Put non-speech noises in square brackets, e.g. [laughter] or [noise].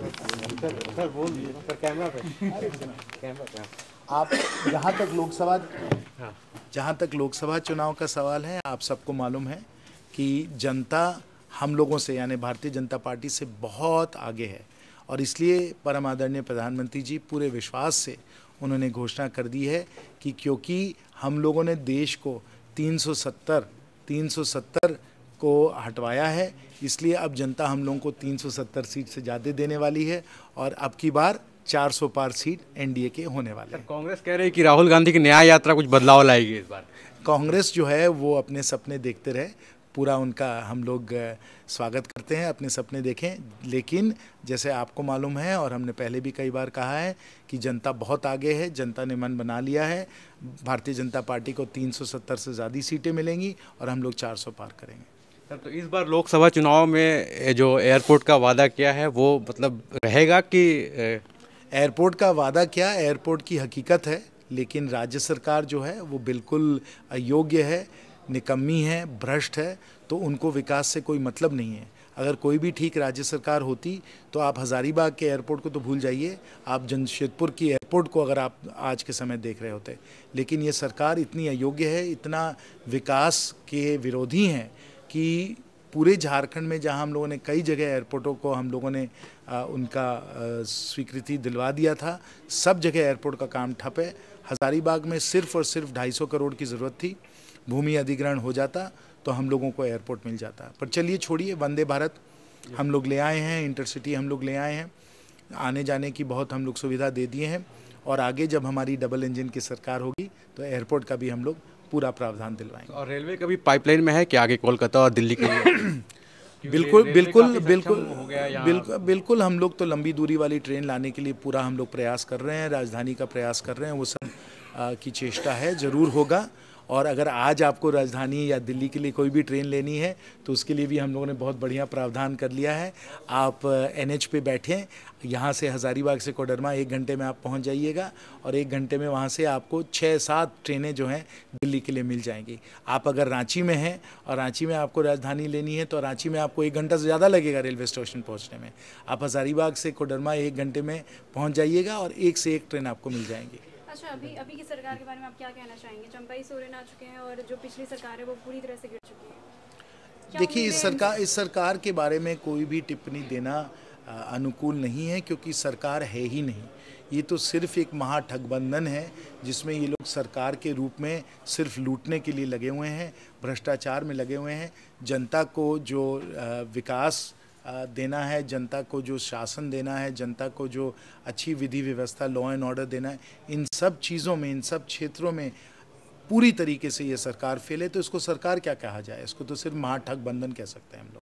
Sir बोल camera पे camera आप जहाँ तक लोकसभा हाँ। जहाँ तक लोकसभा चुनाव का सवाल है आप सबको मालूम है कि जनता हम लोगों से यानी भारतीय जनता पार्टी से बहुत आगे है और इसलिए परम आदरणीय प्रधानमंत्री जी पूरे विश्वास से उन्होंने घोषणा कर दी है कि क्योंकि हम लोगों ने देश को 370 370 को हटवाया है इसलिए अब जनता हम लोगों को 370 सीट से ज़्यादा देने वाली है और अब की बार 400 पार सीट एनडीए के होने वाले हैं कांग्रेस कह रही है कि राहुल गांधी की न्याय यात्रा कुछ बदलाव लाएगी इस बार कांग्रेस जो है वो अपने सपने देखते रहे पूरा उनका हम लोग स्वागत करते हैं अपने सपने देखें लेकिन जैसे आपको मालूम है और हमने पहले भी कई बार कहा है कि जनता बहुत आगे है जनता ने मन बना लिया है भारतीय जनता पार्टी को 370 से ज़्यादा सीटें मिलेंगी और हम लोग 400 पार करेंगे सर तो इस बार लोकसभा चुनाव में जो एयरपोर्ट का वादा किया है वो मतलब रहेगा कि एयरपोर्ट का वादा क्या एयरपोर्ट की हकीकत है लेकिन राज्य सरकार जो है वो बिल्कुल अयोग्य है निकम्मी है भ्रष्ट है तो उनको विकास से कोई मतलब नहीं है अगर कोई भी ठीक राज्य सरकार होती तो आप हज़ारीबाग के एयरपोर्ट को तो भूल जाइए आप जमशेदपुर की एयरपोर्ट को अगर आप आज के समय देख रहे होते लेकिन ये सरकार इतनी अयोग्य है इतना विकास के विरोधी हैं कि पूरे झारखंड में जहां हम लोगों ने कई जगह एयरपोर्टों को हम लोगों ने आ, उनका स्वीकृति दिलवा दिया था सब जगह एयरपोर्ट का काम ठप है हज़ारीबाग में सिर्फ और सिर्फ 250 करोड़ की ज़रूरत थी भूमि अधिग्रहण हो जाता तो हम लोगों को एयरपोर्ट मिल जाता पर चलिए छोड़िए वंदे भारत हम लोग ले आए हैं इंटरसिटी हम लोग ले आए हैं आने जाने की बहुत हम लोग सुविधा दे दिए हैं और आगे जब हमारी डबल इंजन की सरकार होगी तो एयरपोर्ट का भी हम लोग पूरा प्रावधान दिलवाएंगे और रेलवे का भी पाइपलाइन में है कि आगे कोलकाता और दिल्ली के लिए [coughs] बिल्कुल बिल्कुल बिल्कुल बिल्कुल बिल्कुल हम लोग तो लंबी दूरी वाली ट्रेन लाने के लिए पूरा हम लोग प्रयास कर रहे हैं राजधानी का प्रयास कर रहे हैं वो सब की चेष्टा है ज़रूर होगा और अगर आज आपको राजधानी या दिल्ली के लिए कोई भी ट्रेन लेनी है तो उसके लिए भी हम लोगों ने बहुत बढ़िया प्रावधान कर लिया है आप एन पे बैठें यहाँ से हज़ारीबाग से कोडरमा एक घंटे में आप पहुँच जाइएगा और एक घंटे में वहाँ से आपको छः सात ट्रेनें जो हैं दिल्ली के लिए मिल जाएंगी आप अगर रांची में हैं और रांची में आपको राजधानी लेनी है तो रांची में आपको एक घंटा से ज़्यादा लगेगा रेलवे स्टेशन पहुँचने में आप हज़ारीबाग से कोडरमा एक घंटे में पहुँच जाइएगा और एक से एक ट्रेन आपको मिल जाएंगी अच्छा अभी अभी की सरकार के बारे में आप क्या कहना चाहेंगे चंपाई सोरेन आ चुके हैं और जो पिछली सरकार है वो पूरी तरह से गिर चुकी है देखिए इस सरकार इस सरकार के बारे में कोई भी टिप्पणी देना अनुकूल नहीं है क्योंकि सरकार है ही नहीं ये तो सिर्फ एक महाठगबंधन है जिसमें ये लोग सरकार के रूप में सिर्फ लूटने के लिए लगे हुए हैं भ्रष्टाचार में लगे हुए हैं जनता को जो विकास देना है जनता को जो शासन देना है जनता को जो अच्छी विधि व्यवस्था लॉ एंड ऑर्डर देना है इन सब चीज़ों में इन सब क्षेत्रों में पूरी तरीके से ये सरकार फेले तो इसको सरकार क्या कहा जाए इसको तो सिर्फ महाठग बंधन कह सकते हैं हम लोग